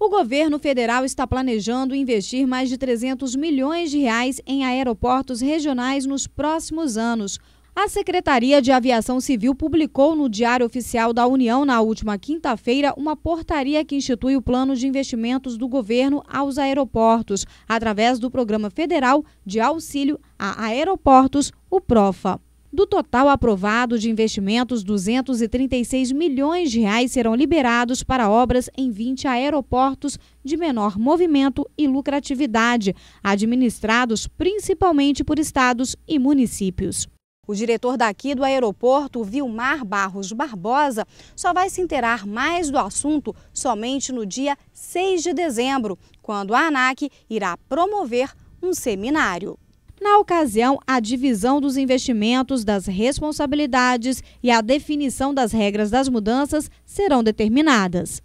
O governo federal está planejando investir mais de 300 milhões de reais em aeroportos regionais nos próximos anos. A Secretaria de Aviação Civil publicou no Diário Oficial da União na última quinta-feira uma portaria que institui o plano de investimentos do governo aos aeroportos, através do Programa Federal de Auxílio a Aeroportos, o PROFA. Do total aprovado de investimentos, 236 milhões de reais serão liberados para obras em 20 aeroportos de menor movimento e lucratividade, administrados principalmente por estados e municípios. O diretor daqui do aeroporto, Vilmar Barros Barbosa, só vai se inteirar mais do assunto somente no dia 6 de dezembro, quando a ANAC irá promover um seminário. Na ocasião, a divisão dos investimentos, das responsabilidades e a definição das regras das mudanças serão determinadas.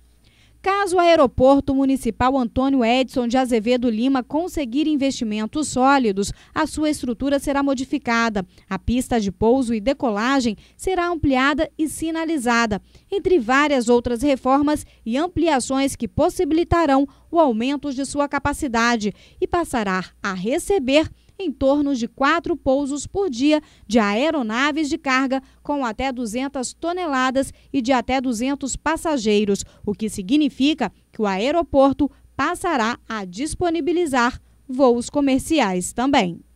Caso o Aeroporto Municipal Antônio Edson de Azevedo Lima conseguir investimentos sólidos, a sua estrutura será modificada. A pista de pouso e decolagem será ampliada e sinalizada, entre várias outras reformas e ampliações que possibilitarão o aumento de sua capacidade e passará a receber em torno de quatro pousos por dia de aeronaves de carga com até 200 toneladas e de até 200 passageiros, o que significa que o aeroporto passará a disponibilizar voos comerciais também.